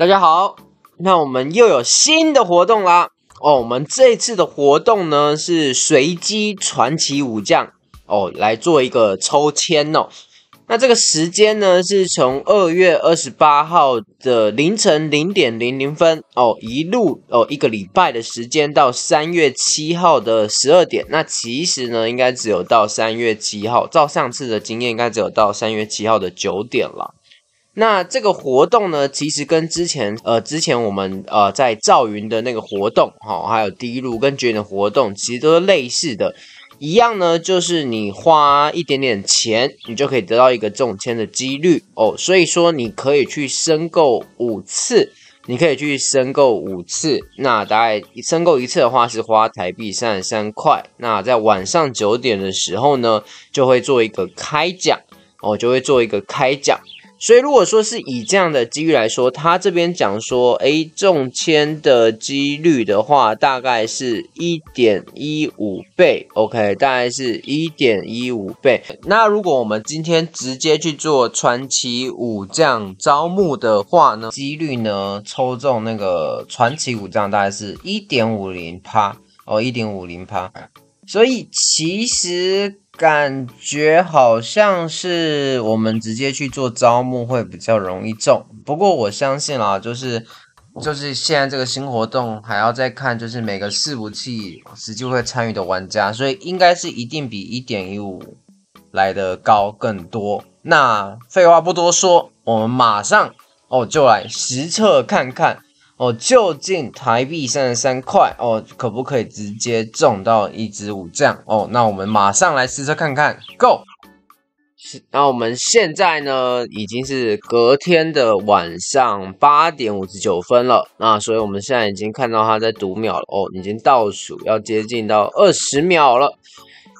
大家好，那我们又有新的活动啦哦，我们这次的活动呢是随机传奇武将哦，来做一个抽签哦。那这个时间呢是从二月二十八号的凌晨零点零零分哦，一路哦一个礼拜的时间到三月七号的十二点。那其实呢，应该只有到三月七号。照上次的经验，应该只有到三月七号的九点了。那这个活动呢，其实跟之前呃，之前我们呃在赵云的那个活动哈，还有滴露跟绝影的活动，其实都是类似的一样呢。就是你花一点点钱，你就可以得到一个中签的几率哦。所以说你可以去申购五次，你可以去申购五次。那大概申购一次的话是花台币三十三块。那在晚上九点的时候呢，就会做一个开奖哦，就会做一个开奖。所以如果说是以这样的机遇来说，他这边讲说，哎，中签的几率的话，大概是一点一五倍，OK，大概是一点一五倍。那如果我们今天直接去做传奇武将招募的话呢，几率呢，抽中那个传奇武将大概是一点五零趴，哦，一点五零趴。所以其实感觉好像是我们直接去做招募会比较容易中。不过我相信啊，就是就是现在这个新活动还要再看，就是每个四武器实际会参与的玩家，所以应该是一定比一点一五来的高更多。那废话不多说，我们马上哦就来实测看看。哦，就近台币三十三块哦，可不可以直接中到一支武将哦？那我们马上来试车看看。Go，是，那我们现在呢已经是隔天的晚上八点五十九分了，那所以我们现在已经看到他在读秒了哦，已经倒数要接近到二十秒了。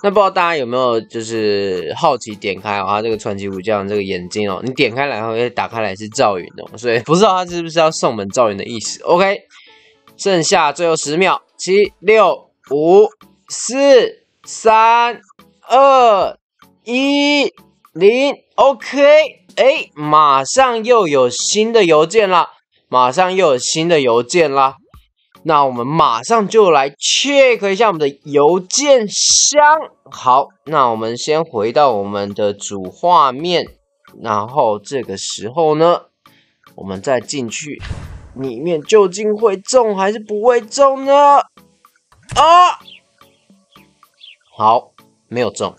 那不知道大家有没有就是好奇点开啊这个传奇武将这个眼睛哦，你点开来后会打开来是赵云的，所以不知道他是不是要送我们赵云的意思。OK，剩下最后十秒，七六五四三二一零。OK，哎，马上又有新的邮件了，马上又有新的邮件啦。那我们马上就来 check 一下我们的邮件箱。好，那我们先回到我们的主画面，然后这个时候呢，我们再进去，里面究竟会中还是不会中呢？啊，好，没有中，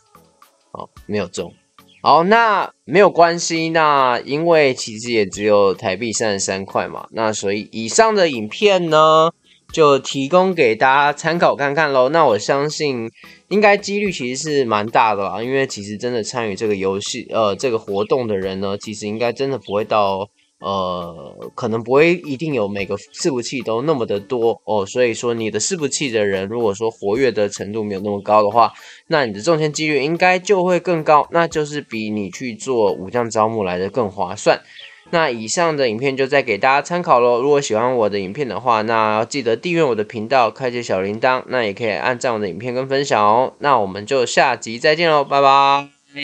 好，没有中，好，那没有关系，那因为其实也只有台币三十三块嘛，那所以以上的影片呢？就提供给大家参考看看喽。那我相信，应该几率其实是蛮大的啦。因为其实真的参与这个游戏，呃，这个活动的人呢，其实应该真的不会到，呃，可能不会一定有每个伺服器都那么的多哦。所以说，你的伺服器的人，如果说活跃的程度没有那么高的话，那你的中签几率应该就会更高，那就是比你去做武将招募来的更划算。那以上的影片就再给大家参考喽。如果喜欢我的影片的话，那要记得订阅我的频道，开启小铃铛。那也可以按赞我的影片跟分享哦。那我们就下集再见喽，拜拜。